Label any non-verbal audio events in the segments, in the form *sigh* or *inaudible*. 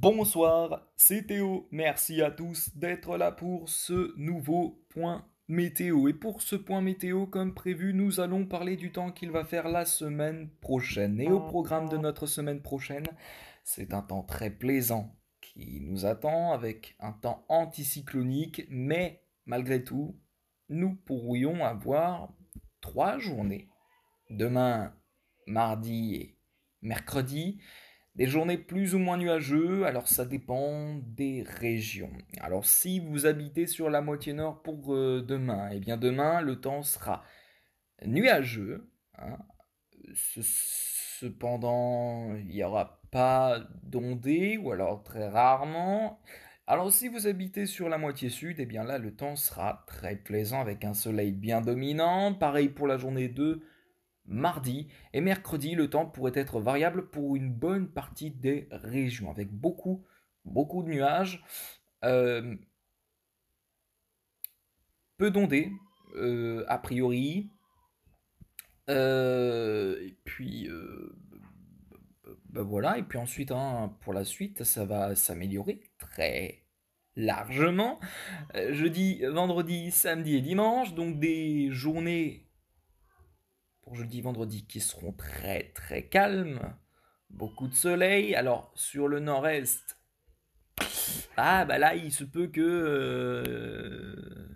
Bonsoir, c'est Théo. Merci à tous d'être là pour ce nouveau point météo. Et pour ce point météo, comme prévu, nous allons parler du temps qu'il va faire la semaine prochaine. Et au ah. programme de notre semaine prochaine, c'est un temps très plaisant qui nous attend avec un temps anticyclonique, mais malgré tout, nous pourrions avoir trois journées. Demain, mardi et mercredi, des journées plus ou moins nuageuses, alors ça dépend des régions. Alors si vous habitez sur la moitié nord pour euh, demain, eh bien demain le temps sera nuageux. Hein. Cependant, il n'y aura pas d'ondées ou alors très rarement. Alors si vous habitez sur la moitié sud, eh bien là le temps sera très plaisant avec un soleil bien dominant. Pareil pour la journée 2 mardi et mercredi, le temps pourrait être variable pour une bonne partie des régions, avec beaucoup, beaucoup de nuages, euh, peu d'ondées, euh, a priori, euh, et puis ben voilà, et puis ensuite, hein, pour la suite, ça va s'améliorer très largement. Jeudi, vendredi, samedi et dimanche, donc des journées pour jeudi vendredi qui seront très très calmes. Beaucoup de soleil. Alors sur le nord-est, ah bah là il se peut que euh,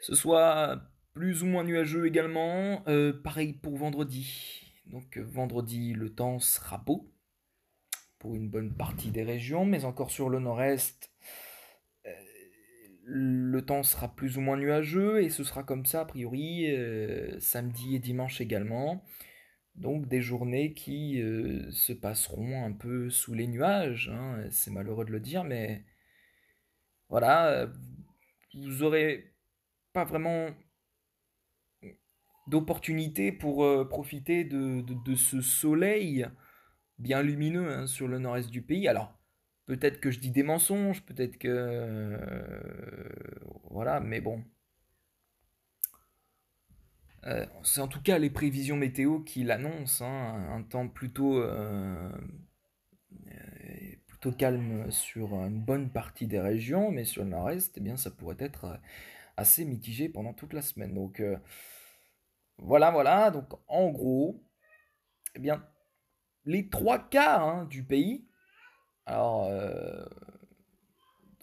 ce soit plus ou moins nuageux également. Euh, pareil pour vendredi. Donc vendredi le temps sera beau pour une bonne partie des régions, mais encore sur le nord-est le temps sera plus ou moins nuageux et ce sera comme ça a priori euh, samedi et dimanche également. Donc des journées qui euh, se passeront un peu sous les nuages, hein, c'est malheureux de le dire, mais voilà, euh, vous aurez pas vraiment d'opportunité pour profiter de, ce soleil bien lumineux hein, sur le nord-est du pays. Alors Peut-être que je dis des mensonges, peut-être que... Euh, voilà, mais bon. Euh, c'est en tout cas les prévisions météo qui l'annoncent, hein, un temps plutôt, euh, plutôt calme sur une bonne partie des régions, mais sur le nord-est, eh bien, ça pourrait être assez mitigé pendant toute la semaine. Donc voilà, voilà, donc en gros, eh bien, les trois quarts hein, du pays alors, euh,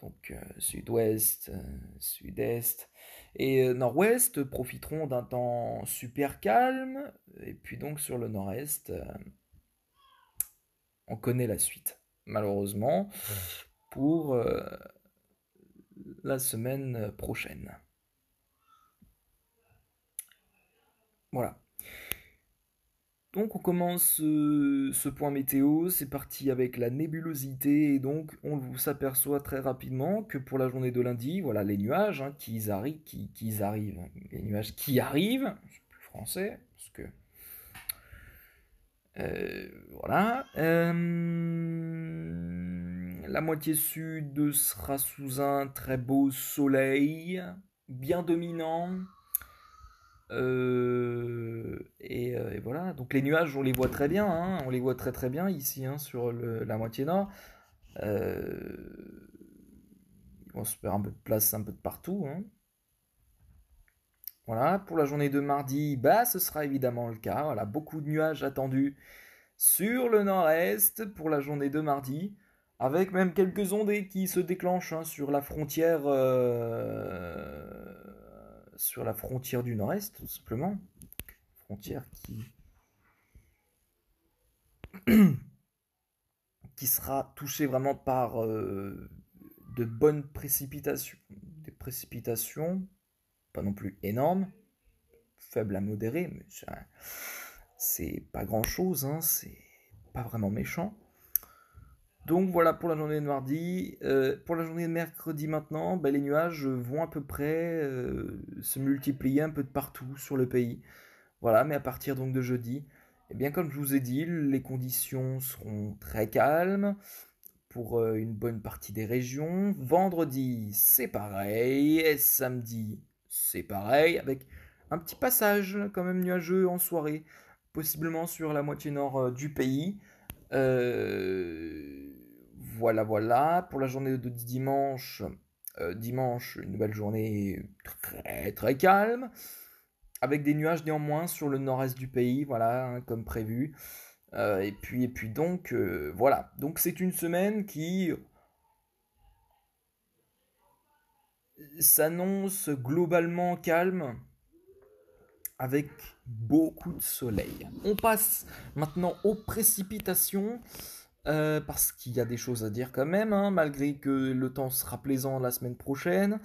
donc euh, sud-ouest, euh, sud-est et nord-ouest profiteront d'un temps super calme. Et puis donc sur le nord-est, on connaît la suite, malheureusement, pour la semaine prochaine. Voilà. Donc on commence euh, ce point météo, c'est parti avec la nébulosité et donc on s'aperçoit très rapidement que pour la journée de lundi, voilà les nuages hein, qui, arrivent, qui, hein, arrivent, les nuages qui arrivent, c'est plus français parce que euh, voilà. Euh, la moitié sud sera sous un très beau soleil, bien dominant, euh, euh, et, voilà, donc les nuages, on les voit très bien, hein. on les voit très très bien ici hein, sur la moitié nord. Euh, on se perd un peu de place un peu de partout. Hein. Voilà, pour la journée de mardi, bah, ce sera évidemment le cas. Voilà, beaucoup de nuages attendus sur le nord-est pour la journée de mardi, avec même quelques ondées qui se déclenchent sur la frontière sur la frontière du Nord-Est, tout simplement. Frontière qui. *clears throat* qui sera touchée vraiment par euh, de bonnes précipitations. Des précipitations, pas non plus énormes, faibles à modérées, mais c'est pas grand chose, hein, c'est pas vraiment méchant. Donc voilà pour la journée de mardi. Euh, pour la journée de mercredi maintenant, bah, les nuages vont à peu près euh, se multiplier un peu de partout sur le pays. Voilà, mais à partir donc de jeudi, eh bien comme je vous ai dit, les conditions seront très calmes pour euh, une bonne partie des régions. Vendredi, c'est pareil. Et samedi, c'est pareil, avec un petit passage quand même nuageux en soirée, possiblement sur la moitié nord du pays. Euh, voilà, voilà. Pour la journée de dimanche, euh, dimanche, une nouvelle journée très très calme, avec des nuages néanmoins sur le nord-est du pays, voilà, hein, comme prévu. Euh, et puis et puis donc voilà. Donc c'est une semaine qui s'annonce globalement calme avec beaucoup de soleil. On passe maintenant aux précipitations. Euh, parce qu'il y a des choses à dire quand même, hein, malgré que le temps sera plaisant la semaine prochaine.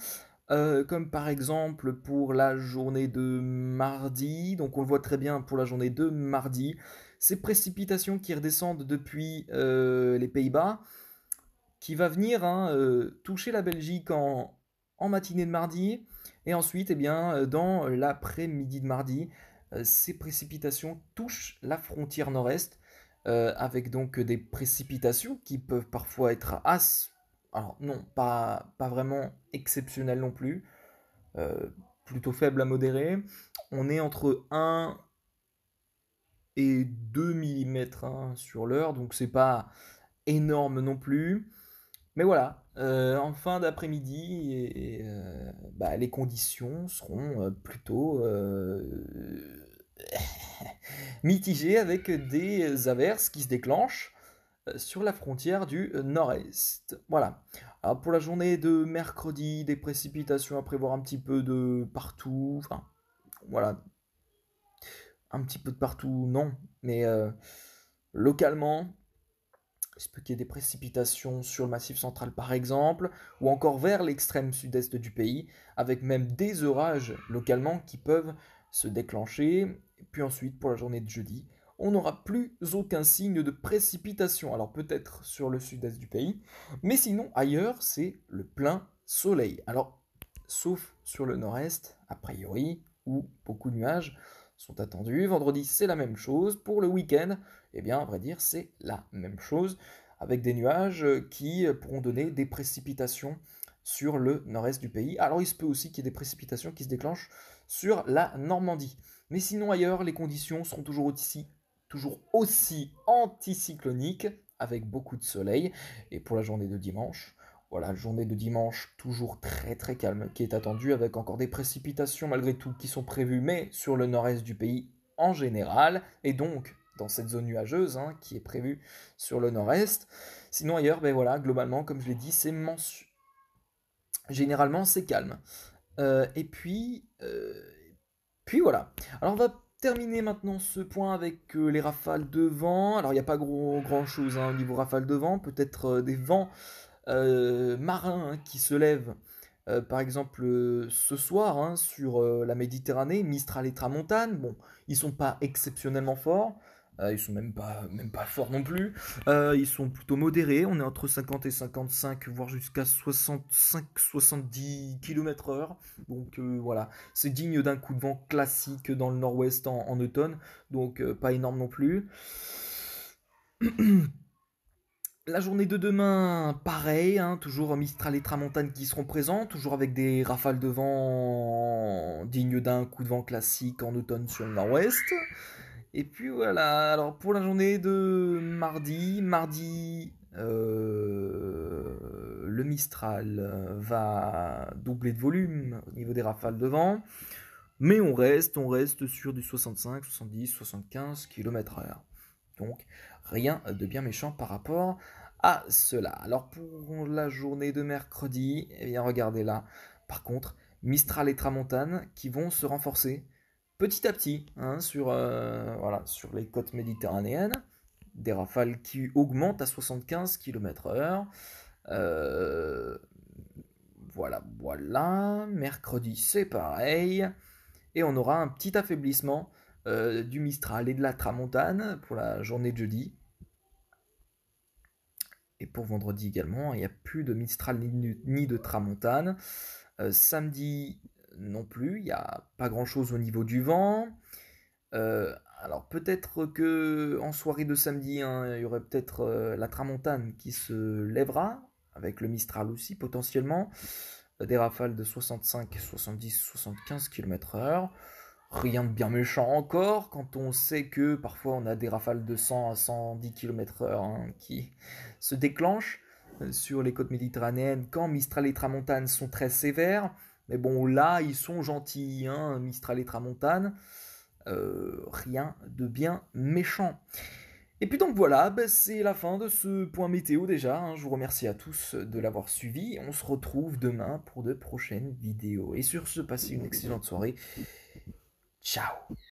Euh, comme par exemple pour la journée de mardi, donc on le voit très bien pour la journée de mardi, ces précipitations qui redescendent depuis euh, les Pays-Bas, qui va venir hein, toucher la Belgique en matinée de mardi, et ensuite, eh bien, euh, dans euh, l'après-midi de mardi, euh, ces précipitations touchent la frontière nord-est, avec donc des précipitations qui peuvent parfois être assez... Alors non, pas, vraiment exceptionnelles non plus, plutôt faibles à modérer. On est entre 1 et 2 mm hein, sur l'heure, donc c'est pas énorme non plus. Mais voilà, euh, en fin d'après-midi, euh, bah, les conditions seront euh, plutôt *laughs* mitigées avec des averses qui se déclenchent sur la frontière du nord-est. Voilà. pour la journée de mercredi, des précipitations à prévoir un petit peu de partout. Enfin, voilà. Un petit peu de partout, non. Mais localement, il des précipitations sur le massif central par exemple, ou encore vers l'extrême sud-est du pays, avec même des orages localement qui peuvent se déclencher. Puis ensuite, pour la journée de jeudi, on n'aura plus aucun signe de précipitation. Alors peut-être sur le sud-est du pays, mais sinon ailleurs, c'est le plein soleil. Alors, sauf sur le nord-est, a priori, où beaucoup de nuages sont attendus. Vendredi, c'est la même chose. Pour le week-end, eh bien, à vrai dire, c'est la même chose, avec des nuages euh, qui euh, pourront donner des précipitations sur le nord-est du pays. Alors, il se peut aussi qu'il y ait des précipitations qui se déclenchent sur la Normandie. Mais sinon, ailleurs, les conditions seront toujours aussi, toujours aussi anticycloniques, avec beaucoup de soleil. Et pour la journée de dimanche, voilà, journée de dimanche toujours très très calme qui est attendue avec encore des précipitations malgré tout qui sont prévues, mais sur le nord-est du pays en général, et donc dans cette zone nuageuse hein, qui est prévue sur le nord-est. Sinon ailleurs, ben voilà, globalement, comme je l'ai dit, c'est mensu... généralement c'est calme. Euh, et puis, euh, puis voilà. Alors on va terminer maintenant ce point avec euh, les rafales de vent. Alors il n'y a pas grand chose hein, au niveau rafales de vent, peut-être des vents euh, marins hein, qui se lèvent, euh, par exemple euh, ce soir, hein, sur la Méditerranée, Mistral et Tramontane, bon, ils sont pas exceptionnellement forts, ils sont même pas, même pas forts non plus, ils sont plutôt modérés, on est entre 50 et 55, voire jusqu'à 65-70 km h donc voilà, c'est digne d'un coup de vent classique dans le nord-ouest en, automne, donc pas énorme non plus. *clears throat* La journée de demain, pareil, hein, toujours Mistral et Tramontane qui seront présents, toujours avec des rafales de vent dignes d'un coup de vent classique en automne sur le nord-ouest. Et puis voilà, alors pour la journée de mardi, mardi, euh, le Mistral euh, va doubler de volume au niveau des rafales de vent, mais on reste, on reste sur du 65, 70, 75 km/h. Donc rien de bien méchant par rapport cela. Alors pour la journée de mercredi, eh bien regardez là. Par contre, Mistral et Tramontane qui vont se renforcer petit à petit hein, sur, euh, voilà, sur les côtes méditerranéennes. Des rafales qui augmentent à 75 km/h. Euh, voilà, voilà. Mercredi, c'est pareil. Et on aura un petit affaiblissement euh, du Mistral et de la Tramontane pour la journée de jeudi et pour vendredi également. Il n'y a plus de Mistral ni de Tramontane. Euh, samedi non plus, il n'y a pas grand-chose au niveau du vent. Euh, alors peut-être que en soirée de samedi, hein, il y aurait peut-être euh, la tramontane qui se lèvera, avec le Mistral aussi potentiellement, des rafales de 65, 70, 75 km/h rien de bien méchant encore, quand on sait que parfois on a des rafales de 100 à 110 km/h hein, qui se déclenchent euh, sur les côtes méditerranéennes quand Mistral et Tramontane sont très sévères. Mais bon, là, ils sont gentils, hein, Mistral et Tramontane. Euh, rien de bien méchant. Et puis donc voilà, bah, c'est la fin de ce point météo déjà. Hein. Je vous remercie à tous de l'avoir suivi. On se retrouve demain pour de prochaines vidéos. Et sur ce, passez une excellente soirée. 下午。